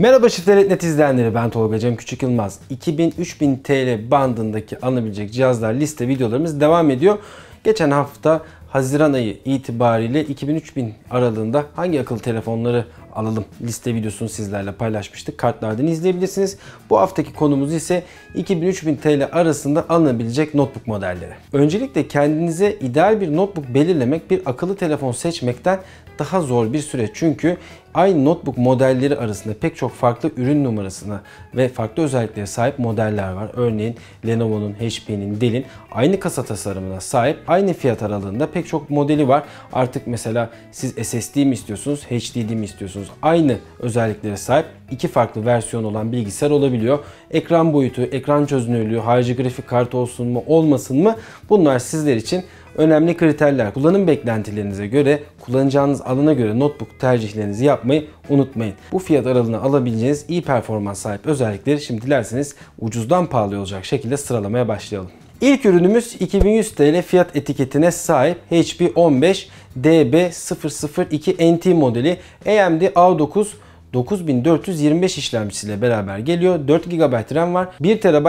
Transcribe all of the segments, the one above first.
Merhaba Şifre Net izleyenleri ben Tolga Cem Küçük Yılmaz. 2000-3000 TL bandındaki alınabilecek cihazlar liste videolarımız devam ediyor. Geçen hafta Haziran ayı itibariyle 2000-3000 aralığında hangi akıllı telefonları alalım liste videosunu sizlerle paylaşmıştık. Kartlardan izleyebilirsiniz. Bu haftaki konumuz ise 2000-3000 TL arasında alınabilecek notebook modelleri. Öncelikle kendinize ideal bir notebook belirlemek bir akıllı telefon seçmekten daha zor bir süreç. Çünkü Aynı notebook modelleri arasında pek çok farklı ürün numarasına ve farklı özelliklere sahip modeller var. Örneğin Lenovo'nun, HP'nin, Dell'in aynı kasa tasarımına sahip aynı fiyat aralığında pek çok modeli var. Artık mesela siz SSD mi istiyorsunuz, HDD mi istiyorsunuz? Aynı özelliklere sahip iki farklı versiyon olan bilgisayar olabiliyor. Ekran boyutu, ekran çözünürlüğü, harici grafik kartı olsun mu olmasın mı bunlar sizler için önemli kriterler. Kullanım beklentilerinize göre, kullanacağınız alana göre notebook tercihlerinizi yapmayı unutmayın. Bu fiyat aralığına alabileceğiniz iyi performans sahip özellikleri şimdi dilerseniz ucuzdan pahalı olacak şekilde sıralamaya başlayalım. İlk ürünümüz 2100 TL fiyat etiketine sahip HP 15 DB002 NT modeli AMD A9 9425 işlemcisiyle beraber geliyor. 4 GB RAM var. 1 TB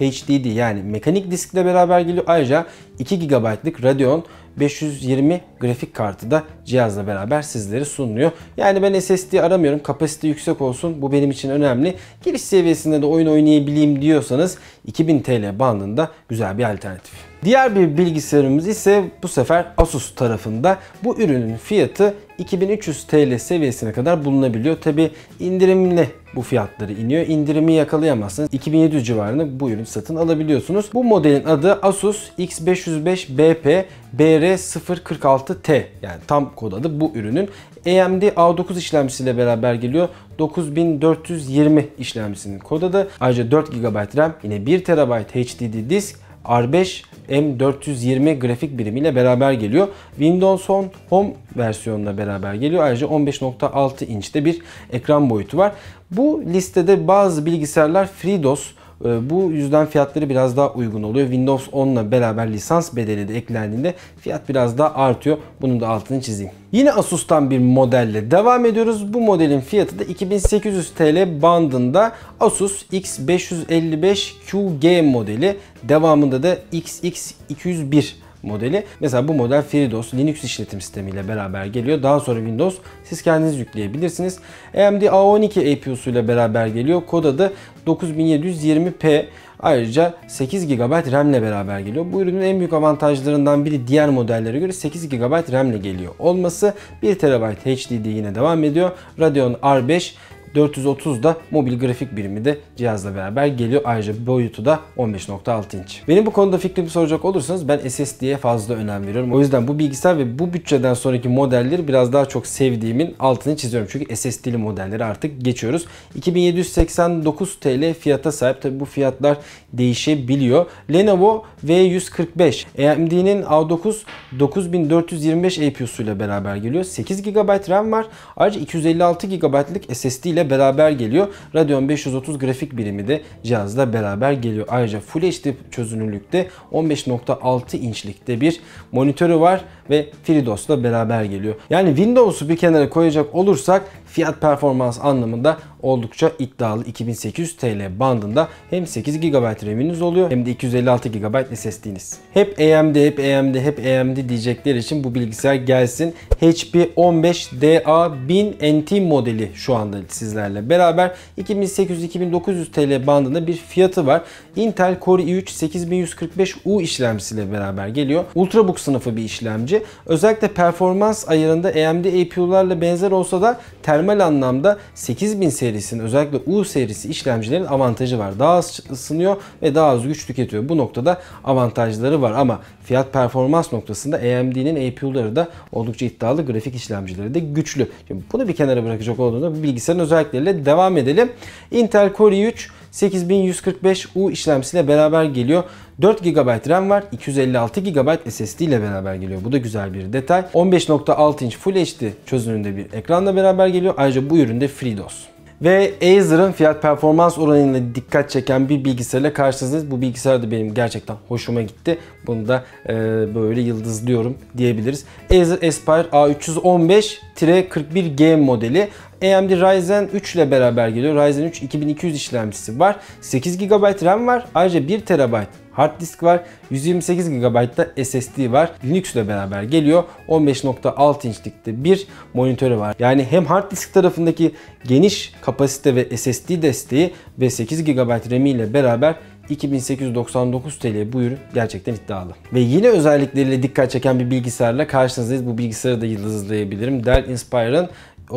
HDD yani mekanik diskle beraber geliyor. Ayrıca 2 GB'lık Radeon 520 grafik kartı da cihazla beraber sizlere sunuluyor. Yani ben SSD aramıyorum. Kapasite yüksek olsun. Bu benim için önemli. Giriş seviyesinde de oyun oynayabileyim diyorsanız 2000 TL bandında güzel bir alternatif. Diğer bir bilgisayarımız ise bu sefer Asus tarafında. Bu ürünün fiyatı 2300 TL seviyesine kadar bulunabiliyor. Tabi indirimle bu fiyatları iniyor. İndirimi yakalayamazsınız. 2700 civarında bu ürün satın alabiliyorsunuz. Bu modelin adı Asus X505BP BR046 t yani tam kod adı bu ürünün. AMD A9 işlemcisiyle beraber geliyor. 9420 işlemcisinin kod adı. Ayrıca 4 GB RAM, yine 1 TB HDD disk, R5 M420 grafik birimiyle beraber geliyor. Windows 10 Home versiyonla beraber geliyor. Ayrıca 15.6 inçte bir ekran boyutu var. Bu listede bazı bilgisayarlar FreeDOS e, bu yüzden fiyatları biraz daha uygun oluyor. Windows 10 ile beraber lisans bedeli de eklendiğinde fiyat biraz daha artıyor. Bunun da altını çizeyim. Yine Asus'tan bir modelle devam ediyoruz. Bu modelin fiyatı da 2800 TL bandında Asus X555QG modeli. Devamında da XX201 modeli. Mesela bu model FreeDOS Linux işletim sistemiyle beraber geliyor. Daha sonra Windows siz kendiniz yükleyebilirsiniz. AMD A12 APU'su ile beraber geliyor. Kod adı 9720P. Ayrıca 8 GB RAM ile beraber geliyor. Bu ürünün en büyük avantajlarından biri diğer modellere göre 8 GB RAM ile geliyor olması. 1 TB HDD yine devam ediyor. Radeon R5 430 da mobil grafik birimi de cihazla beraber geliyor. Ayrıca boyutu da 15.6 inç. Benim bu konuda fikrimi soracak olursanız ben SSD'ye fazla önem veriyorum. O yüzden bu bilgisayar ve bu bütçeden sonraki modelleri biraz daha çok sevdiğimin altını çiziyorum. Çünkü SSD'li modelleri artık geçiyoruz. 2789 TL fiyata sahip. Tabi bu fiyatlar değişebiliyor. Lenovo V145 AMD'nin A9 9425 APU'suyla beraber geliyor. 8 GB RAM var. Ayrıca 256 GB'lık SSD ile ile beraber geliyor. Radeon 530 grafik birimi de cihazla beraber geliyor. Ayrıca Full HD çözünürlükte 15.6 inçlikte bir monitörü var ve FreeDOS'la beraber geliyor. Yani Windows'u bir kenara koyacak olursak fiyat performans anlamında oldukça iddialı 2800 TL bandında hem 8 GB RAM'iniz oluyor hem de 256 GB SSD'niz. Hep AMD, hep AMD, hep AMD diyecekler için bu bilgisayar gelsin. HP 15DA1000 NT modeli şu anda sizlerle beraber 2800-2900 TL bandında bir fiyatı var. Intel Core i3 8145U işlemcisiyle beraber geliyor. Ultrabook sınıfı bir işlemci. Özellikle performans ayarında AMD APU'larla benzer olsa da termal termal anlamda 8000 serisinin özellikle U serisi işlemcilerin avantajı var. Daha az ısınıyor ve daha az güç tüketiyor. Bu noktada avantajları var ama fiyat performans noktasında AMD'nin APU'ları da oldukça iddialı. Grafik işlemcileri de güçlü. Şimdi bunu bir kenara bırakacak olduğunda bilgisayarın özellikleriyle devam edelim. Intel Core i3 8145 U işlemcisiyle beraber geliyor. 4 GB RAM var. 256 GB SSD ile beraber geliyor. Bu da güzel bir detay. 15.6 inç Full HD çözünürlüğünde bir ekranla beraber geliyor. Ayrıca bu üründe FreeDOS. Ve Acer'ın fiyat performans oranıyla dikkat çeken bir bilgisayarla karşınızdayız. Bu bilgisayar da benim gerçekten hoşuma gitti. Bunu da e, böyle yıldızlıyorum diyebiliriz. Acer Aspire A315-41G modeli AMD Ryzen 3 ile beraber geliyor. Ryzen 3 2200 işlemcisi var. 8 GB RAM var. Ayrıca 1 TB hard disk var. 128 GB da SSD var. Linux ile beraber geliyor. 15.6 inçlikte bir monitörü var. Yani hem hard disk tarafındaki geniş kapasite ve SSD desteği ve 8 GB RAM ile beraber 2899 TL bu ürün gerçekten iddialı. Ve yine özellikleriyle dikkat çeken bir bilgisayarla karşınızdayız. Bu bilgisayarı da yıldızlayabilirim. Dell Inspiron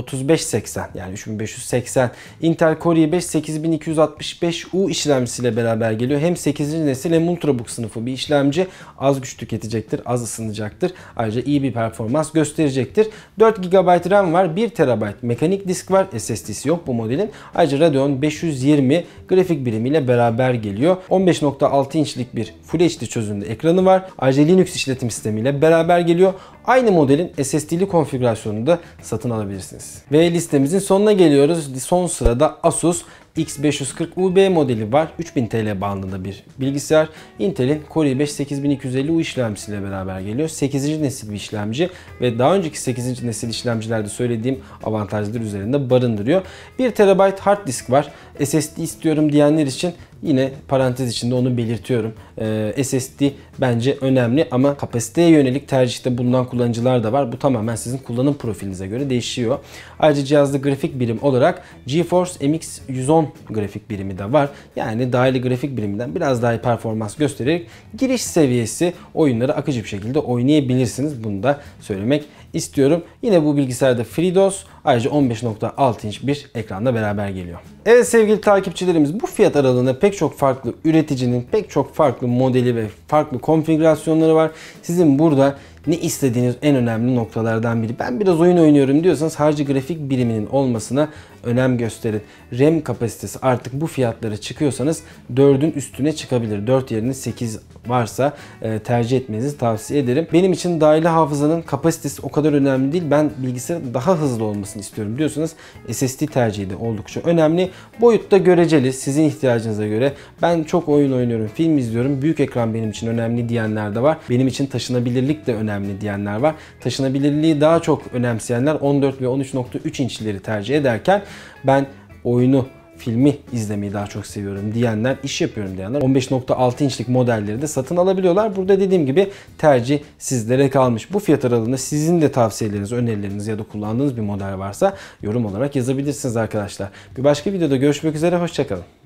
3580 yani 3580 Intel Core i5 8265U işlemcisiyle beraber geliyor. Hem 8. nesil hem Ultrabook sınıfı bir işlemci az güç tüketecektir, az ısınacaktır. Ayrıca iyi bir performans gösterecektir. 4 GB RAM var, 1 TB mekanik disk var. SSD'si yok bu modelin. Ayrıca Radeon 520 grafik birimiyle beraber geliyor. 15.6 inçlik bir Full HD çözünürlüğü ekranı var. Ayrıca Linux işletim sistemiyle beraber geliyor. Aynı modelin SSD'li konfigürasyonunu da satın alabilirsiniz. Ve listemizin sonuna geliyoruz. Son sırada Asus X540UB modeli var. 3000 TL bandında bir bilgisayar. Intel'in Core i5 8250U işlemcisiyle beraber geliyor. 8. nesil bir işlemci ve daha önceki 8. nesil işlemcilerde söylediğim avantajları üzerinde barındırıyor. 1 TB hard disk var. SSD istiyorum diyenler için Yine parantez içinde onu belirtiyorum. Ee, SSD bence önemli ama kapasiteye yönelik tercihte bulunan kullanıcılar da var. Bu tamamen sizin kullanım profilinize göre değişiyor. Ayrıca cihazda grafik birim olarak GeForce MX 110 Tom grafik birimi de var. Yani dahili grafik biriminden biraz daha iyi performans göstererek giriş seviyesi oyunları akıcı bir şekilde oynayabilirsiniz. Bunu da söylemek istiyorum. Yine bu bilgisayarda FreeDOS Ayrıca 15.6 inç bir ekranda beraber geliyor. Evet sevgili takipçilerimiz bu fiyat aralığında pek çok farklı üreticinin pek çok farklı modeli ve farklı konfigürasyonları var. Sizin burada ne istediğiniz en önemli noktalardan biri. Ben biraz oyun oynuyorum diyorsanız harcı grafik biriminin olmasına önem gösterin. RAM kapasitesi artık bu fiyatlara çıkıyorsanız 4'ün üstüne çıkabilir. 4 yerine 8 varsa e, tercih etmenizi tavsiye ederim. Benim için dahili hafızanın kapasitesi o kadar önemli değil. Ben bilgisayarın daha hızlı olması kalsın istiyorum diyorsanız SSD tercihi de oldukça önemli. Boyutta göreceli sizin ihtiyacınıza göre. Ben çok oyun oynuyorum, film izliyorum. Büyük ekran benim için önemli diyenler de var. Benim için taşınabilirlik de önemli diyenler var. Taşınabilirliği daha çok önemseyenler 14 ve 13.3 inçleri tercih ederken ben oyunu filmi izlemeyi daha çok seviyorum diyenler, iş yapıyorum diyenler 15.6 inçlik modelleri de satın alabiliyorlar. Burada dediğim gibi tercih sizlere kalmış. Bu fiyat aralığında sizin de tavsiyeleriniz, önerileriniz ya da kullandığınız bir model varsa yorum olarak yazabilirsiniz arkadaşlar. Bir başka videoda görüşmek üzere, hoşçakalın.